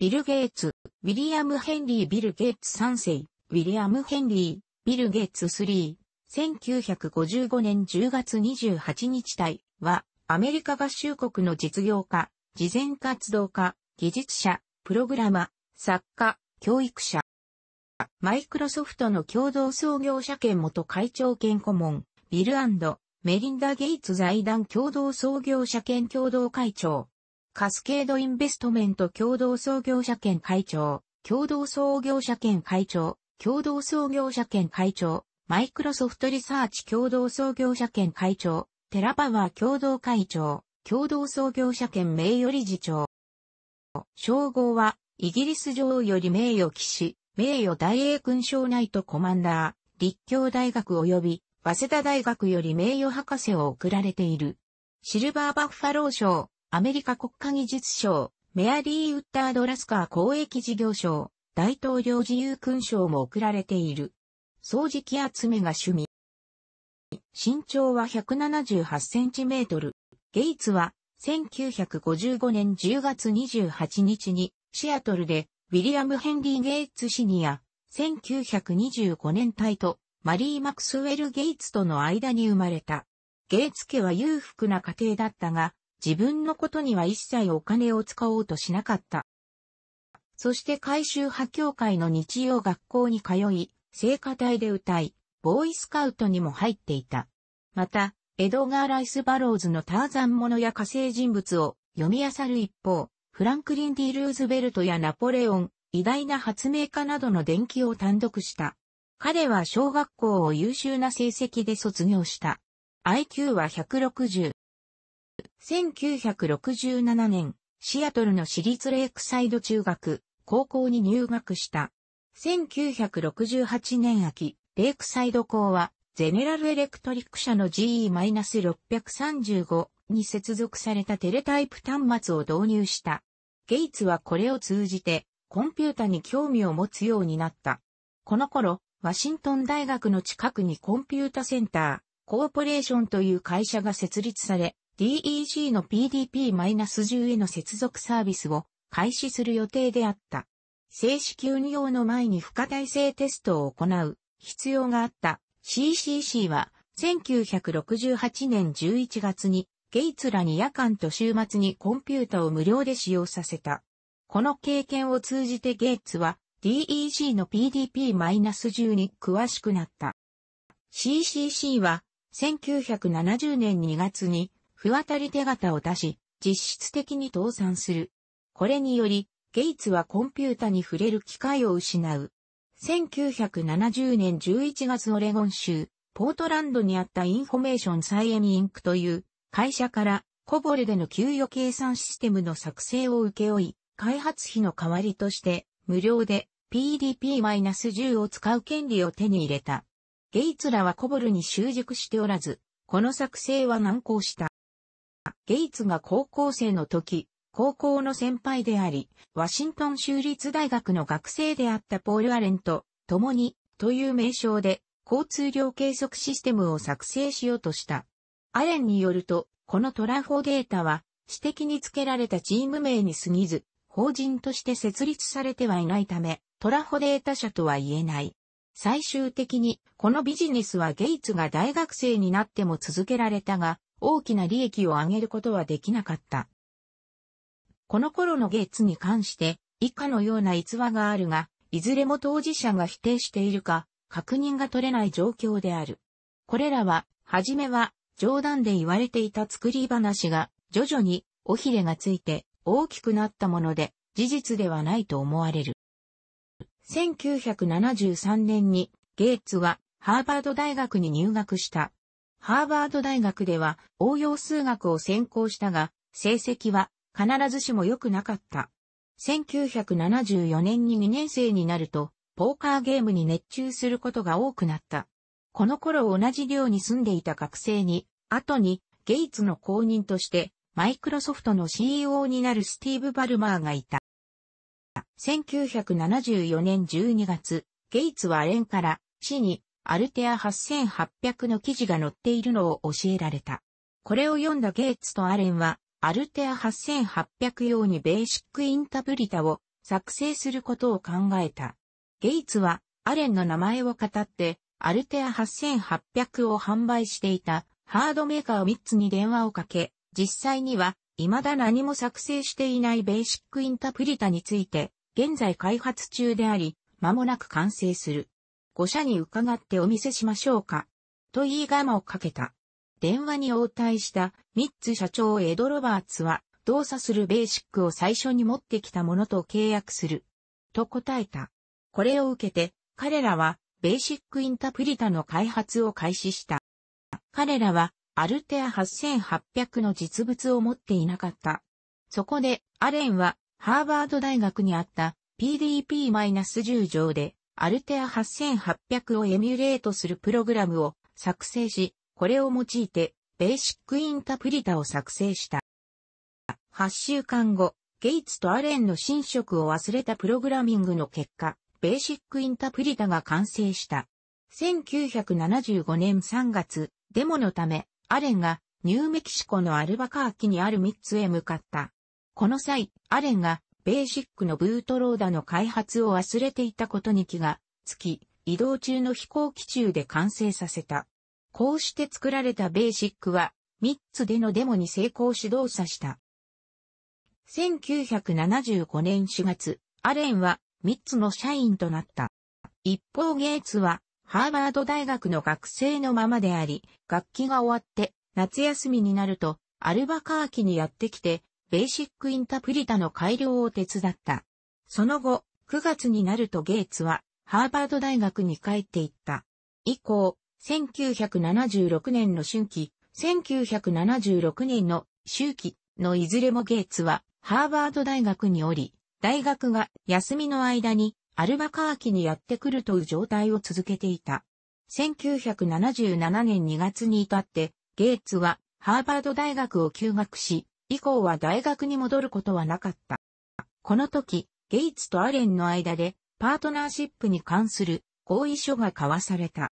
ビル・ゲイツ、ウィリアム・ヘンリー・ビル・ゲイツ3世、ウィリアム・ヘンリー、ビル・ゲイツ3、1955年10月28日体は、アメリカ合衆国の実業家、事前活動家、技術者、プログラマ、作家、教育者。マイクロソフトの共同創業者兼元会長兼顧問、ビルメリンダ・ゲイツ財団共同創業者兼共同会長。カスケードインベストメント共同創業者兼会長、共同創業者兼会長、共同創業者兼会長、マイクロソフトリサーチ共同創業者兼会長、テラパワー共同会長、共同創業者兼名誉理事長。称号は、イギリス女王より名誉騎士、名誉大英勲章ナイトコマンダー、立教大学及び、早稲田大学より名誉博士を贈られている。シルバーバッファロー賞、アメリカ国家技術賞、メアリー・ウッタード・ラスカー公益事業賞、大統領自由勲章も贈られている。掃除機集めが趣味。身長は178センチメートル。ゲイツは1955年10月28日にシアトルでウィリアム・ヘンリー・ゲイツシニア、1925年隊とマリー・マクスウェル・ゲイツとの間に生まれた。ゲイツ家は裕福な家庭だったが、自分のことには一切お金を使おうとしなかった。そして改修派協会の日曜学校に通い、聖歌隊で歌い、ボーイスカウトにも入っていた。また、エドガー・ライス・バローズのターザンものや火星人物を読み漁る一方、フランクリン・ディ・ルーズベルトやナポレオン、偉大な発明家などの伝記を単独した。彼は小学校を優秀な成績で卒業した。IQ は160。1967年、シアトルの私立レイクサイド中学、高校に入学した。1968年秋、レイクサイド校は、ゼネラルエレクトリック社の GE-635 に接続されたテレタイプ端末を導入した。ゲイツはこれを通じて、コンピュータに興味を持つようになった。この頃、ワシントン大学の近くにコンピュータセンター、コーポレーションという会社が設立され、DEC の PDP-10 への接続サービスを開始する予定であった。正式運用の前に不可耐性テストを行う必要があった CCC は1968年11月にゲイツらに夜間と週末にコンピュータを無料で使用させた。この経験を通じてゲイツは DEC の PDP-10 に詳しくなった。CCC は1970年2月に不渡り手形を出し、実質的に倒産する。これにより、ゲイツはコンピュータに触れる機会を失う。1970年11月オレゴン州、ポートランドにあったインフォメーションサイエミインクという会社からコボルでの給与計算システムの作成を請け負い、開発費の代わりとして無料で PDP-10 を使う権利を手に入れた。ゲイツらはコボルに習熟しておらず、この作成は難航した。ゲイツが高校生の時、高校の先輩であり、ワシントン州立大学の学生であったポール・アレンと共にという名称で交通量計測システムを作成しようとした。アレンによると、このトラフォデータは私的に付けられたチーム名に過ぎず、法人として設立されてはいないため、トラフォデータ社とは言えない。最終的に、このビジネスはゲイツが大学生になっても続けられたが、大きな利益を上げることはできなかった。この頃のゲッツに関して以下のような逸話があるが、いずれも当事者が否定しているか確認が取れない状況である。これらは、はじめは冗談で言われていた作り話が徐々に尾ひれがついて大きくなったもので事実ではないと思われる。1973年にゲイツはハーバード大学に入学した。ハーバード大学では応用数学を専攻したが、成績は必ずしも良くなかった。1974年に2年生になると、ポーカーゲームに熱中することが多くなった。この頃同じ寮に住んでいた学生に、後にゲイツの公認として、マイクロソフトの CEO になるスティーブ・バルマーがいた。1974年12月、ゲイツは連から死にアルテア8800の記事が載っているのを教えられた。これを読んだゲイツとアレンは、アルテア8800用にベーシックインタプリタを作成することを考えた。ゲイツは、アレンの名前を語って、アルテア8800を販売していたハードメーカーミッツに電話をかけ、実際には、未だ何も作成していないベーシックインタプリタについて、現在開発中であり、間もなく完成する。5社に伺ってお見せしましょうか。と言いがまをかけた。電話に応対したミッツ社長エド・ロバーツは、動作するベーシックを最初に持ってきたものと契約する。と答えた。これを受けて、彼らは、ベーシックインタプリタの開発を開始した。彼らは、アルテア8800の実物を持っていなかった。そこで、アレンは、ハーバード大学にあった PDP-10 条で、アルテア8800をエミュレートするプログラムを作成し、これを用いてベーシックインタプリタを作成した。8週間後、ゲイツとアレンの侵食を忘れたプログラミングの結果、ベーシックインタプリタが完成した。1975年3月、デモのため、アレンがニューメキシコのアルバカーキにある3つへ向かった。この際、アレンがベーシックのブートローダの開発を忘れていたことに気がつき、移動中の飛行機中で完成させた。こうして作られたベーシックは、3つでのデモに成功し動作した。1975年4月、アレンは3つの社員となった。一方ゲイツは、ハーバード大学の学生のままであり、学期が終わって、夏休みになると、アルバカーキにやってきて、ベーシックインタプリタの改良を手伝った。その後、9月になるとゲイツは、ハーバード大学に帰っていった。以降、1976年の春季、1976年の秋季のいずれもゲイツは、ハーバード大学におり、大学が休みの間にアルバカーキにやってくるという状態を続けていた。1977年2月に至って、ゲイツはハーバード大学を休学し、以降は大学に戻ることはなかった。この時、ゲイツとアレンの間でパートナーシップに関する合意書が交わされた。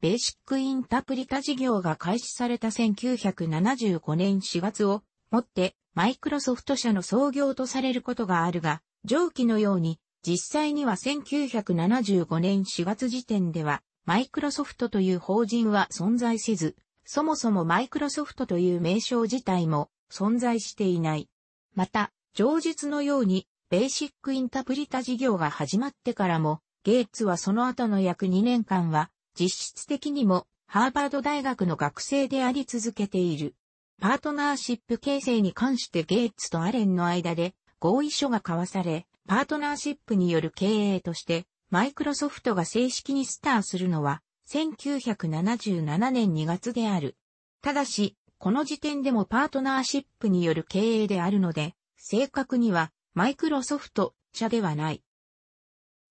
ベーシックインタプリタ事業が開始された1975年4月をもってマイクロソフト社の創業とされることがあるが、上記のように実際には1975年4月時点ではマイクロソフトという法人は存在せず、そもそもマイクロソフトという名称自体も存在していない。また、上述のように、ベーシックインタプリタ事業が始まってからも、ゲイツはその後の約2年間は、実質的にも、ハーバード大学の学生であり続けている。パートナーシップ形成に関してゲイツとアレンの間で合意書が交わされ、パートナーシップによる経営として、マイクロソフトが正式にスターするのは1977年2月である。ただし、この時点でもパートナーシップによる経営であるので、正確にはマイクロソフト社ではない。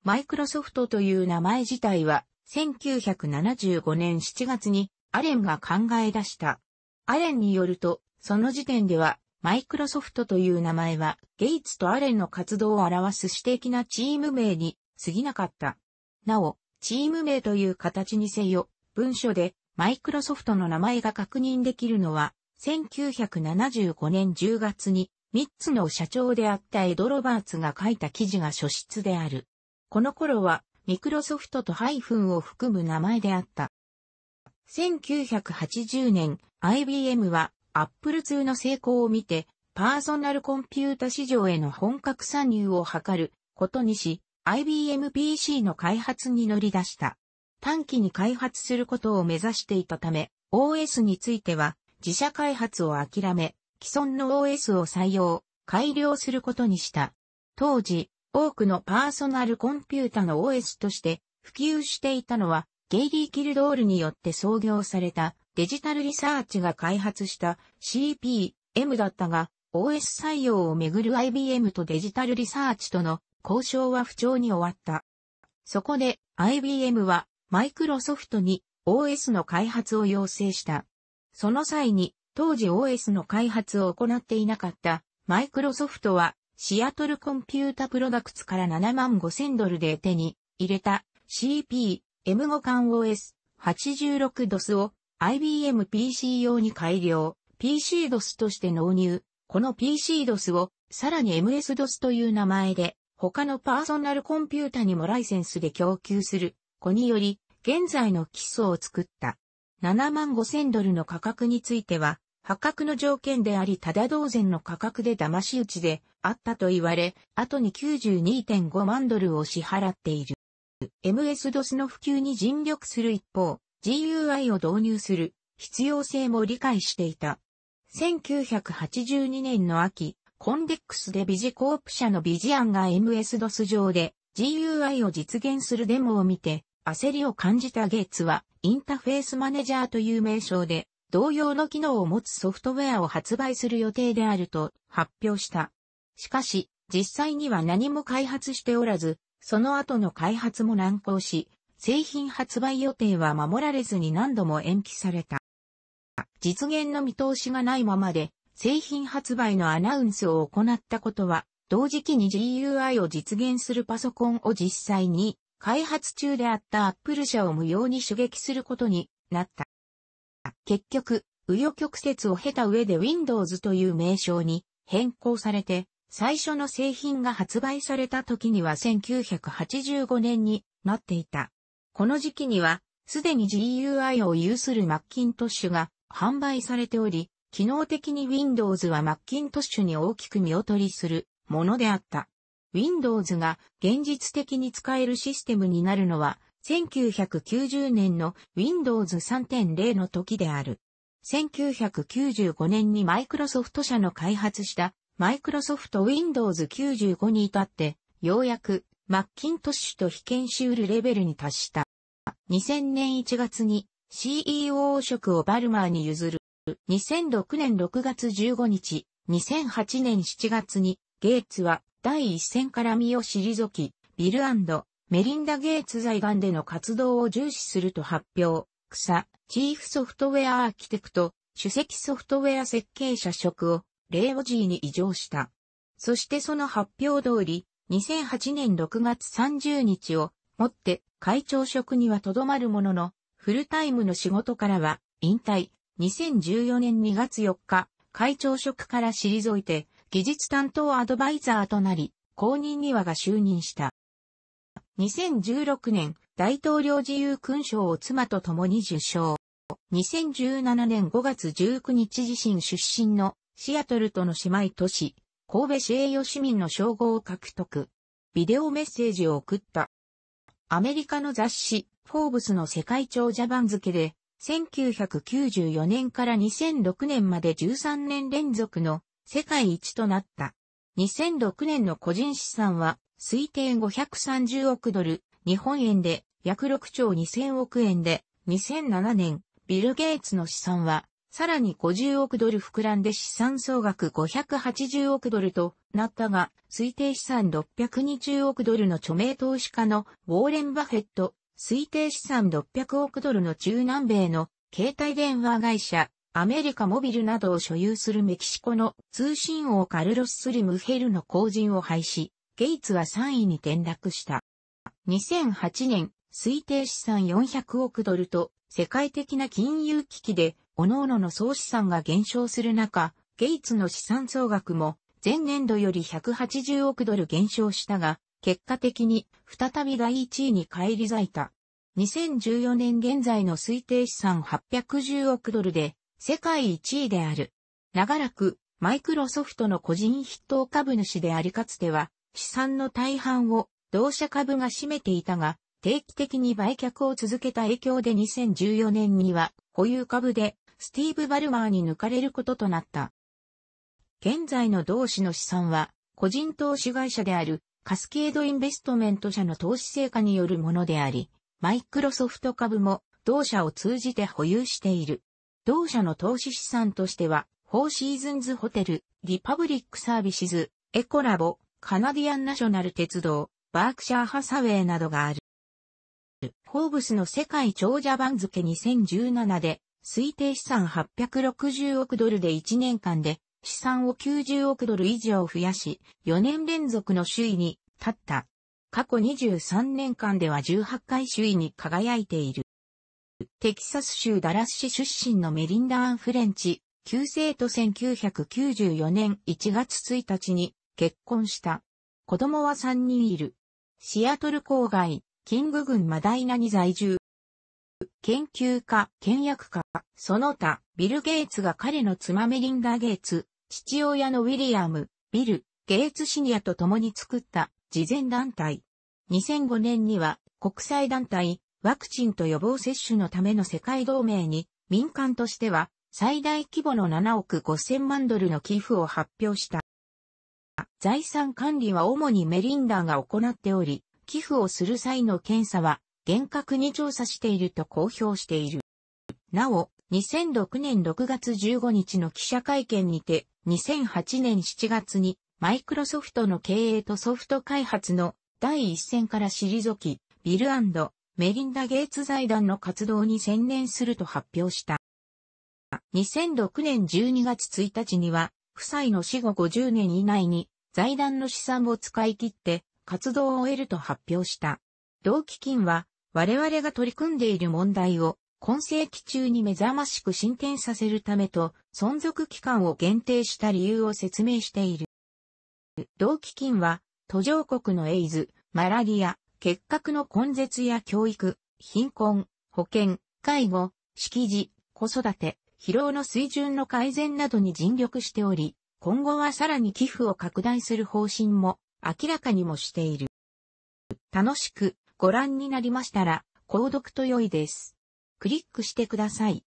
マイクロソフトという名前自体は1975年7月にアレンが考え出した。アレンによると、その時点ではマイクロソフトという名前はゲイツとアレンの活動を表す私的なチーム名に過ぎなかった。なお、チーム名という形にせよ、文書でマイクロソフトの名前が確認できるのは、1975年10月に、3つの社長であったエド・ロバーツが書いた記事が初出である。この頃は、ミクロソフトとハイフンを含む名前であった。1980年、IBM は Apple II の成功を見て、パーソナルコンピュータ市場への本格参入を図ることにし、IBM PC の開発に乗り出した。短期に開発することを目指していたため、OS については自社開発を諦め、既存の OS を採用、改良することにした。当時、多くのパーソナルコンピュータの OS として普及していたのは、ゲイリー・キルドールによって創業されたデジタルリサーチが開発した CPM だったが、OS 採用をめぐる IBM とデジタルリサーチとの交渉は不調に終わった。そこで IBM はマイクロソフトに OS の開発を要請した。その際に、当時 OS の開発を行っていなかったマイクロソフトは、シアトルコンピュータプロダクツから7万5千ドルで手に入れた CP M5 間 OS86 DOS を IBM PC 用に改良、PC DOS として納入。この PC DOS をさらに MS DOS という名前で他のパーソナルコンピュータにもライセンスで供給するこにより、現在の基礎を作った。7万5千ドルの価格については、破格の条件であり、ただ同然の価格で騙し討ちであったと言われ、後に92.5万ドルを支払っている。MS-DOS の普及に尽力する一方、GUI を導入する必要性も理解していた。1982年の秋、コンデックスでビジコープ社のビジアンが MS-DOS 上で GUI を実現するデモを見て、焦りを感じたゲッツは、インターフェースマネジャーという名称で、同様の機能を持つソフトウェアを発売する予定であると発表した。しかし、実際には何も開発しておらず、その後の開発も難航し、製品発売予定は守られずに何度も延期された。実現の見通しがないままで、製品発売のアナウンスを行ったことは、同時期に GUI を実現するパソコンを実際に開発中であったアップル社を無用に刺激することになった。結局、紆余曲折を経た上で Windows という名称に変更されて、最初の製品が発売された時には1985年になっていた。この時期には、すでに GUI を有するマッキントッシュが販売されており、機能的に Windows はマッキントッシュに大きく見劣りするものであった。Windows が現実的に使えるシステムになるのは1990年の Windows 3.0の時である。1995年にマイクロソフト社の開発したマイクロソフト Windows 95に至って、ようやくマッキントッシュと被験し得るレベルに達した。2000年1月に CEO 職をバルマーに譲る。2006年6月15日、2008年7月にゲイツは第一線から身を退き、ビルメリンダ・ゲイツ財団での活動を重視すると発表。草、チーフソフトウェアアーキテクト、主席ソフトウェア設計者職を、レイオジーに異常した。そしてその発表通り、2008年6月30日をもって会長職にはとどまるものの、フルタイムの仕事からは引退。2014年2月4日、会長職から退いて、技術担当アドバイザーとなり、公認にはが就任した。2016年、大統領自由勲章を妻と共に受賞。2017年5月19日自身出身のシアトルとの姉妹都市、神戸市栄誉市民の称号を獲得。ビデオメッセージを送った。アメリカの雑誌、フォーブスの世界長者番付で、1994年から2006年まで13年連続の世界一となった。2006年の個人資産は推定530億ドル、日本円で約6兆2000億円で、2007年、ビル・ゲイツの資産は、さらに50億ドル膨らんで資産総額580億ドルとなったが、推定資産620億ドルの著名投資家のウォーレン・バフェット、推定資産600億ドルの中南米の携帯電話会社アメリカモビルなどを所有するメキシコの通信王カルロス・スリムヘルの後陣を廃止、ゲイツは3位に転落した。2008年、推定資産400億ドルと世界的な金融危機で、各々の総資産が減少する中、ゲイツの資産総額も前年度より180億ドル減少したが、結果的に再び第1位に返り咲いた。2014年現在の推定資産810億ドルで、世界1位である。長らく、マイクロソフトの個人筆頭株主でありかつては、資産の大半を同社株が占めていたが、定期的に売却を続けた影響で2014年には保有株でスティーブ・バルマーに抜かれることとなった。現在の同氏の資産は個人投資会社であるカスケードインベストメント社の投資成果によるものであり、マイクロソフト株も同社を通じて保有している。同社の投資資産としては、フォーシーズンズホテル、リパブリックサービシズ、エコラボ、カナディアンナショナル鉄道、バークシャーハサウェイなどがある。フォーブスの世界長者番付2017で、推定資産860億ドルで1年間で、資産を90億ドル以上増やし、4年連続の首位に立った。過去23年間では18回首位に輝いている。テキサス州ダラス市出身のメリンダ・アン・フレンチ、旧生徒1994年1月1日に結婚した。子供は3人いる。シアトル郊外、キング郡マダイナに在住。研究家、倹約家、その他、ビル・ゲイツが彼の妻メリンダ・ゲイツ、父親のウィリアム、ビル、ゲイツシニアと共に作った慈善団体。2005年には国際団体ワクチンと予防接種のための世界同盟に、民間としては、最大規模の7億5000万ドルの寄付を発表した。財産管理は主にメリンダーが行っており、寄付をする際の検査は厳格に調査していると公表している。なお、2006年6月15日の記者会見にて、2008年7月にマイクロソフトの経営とソフト開発の第一線から退き、ビルメリンダ・ゲイツ財団の活動に専念すると発表した。2006年12月1日には、夫妻の死後50年以内に財団の資産を使い切って活動を終えると発表した。同基金は我々が取り組んでいる問題を今世紀中に目覚ましく進展させるためと存続期間を限定した理由を説明している。同基金は途上国のエイズ、マラリア、結核の根絶や教育、貧困、保健、介護、識字、子育て、疲労の水準の改善などに尽力しており、今後はさらに寄付を拡大する方針も明らかにもしている。楽しくご覧になりましたら、購読と良いです。クリックしてください。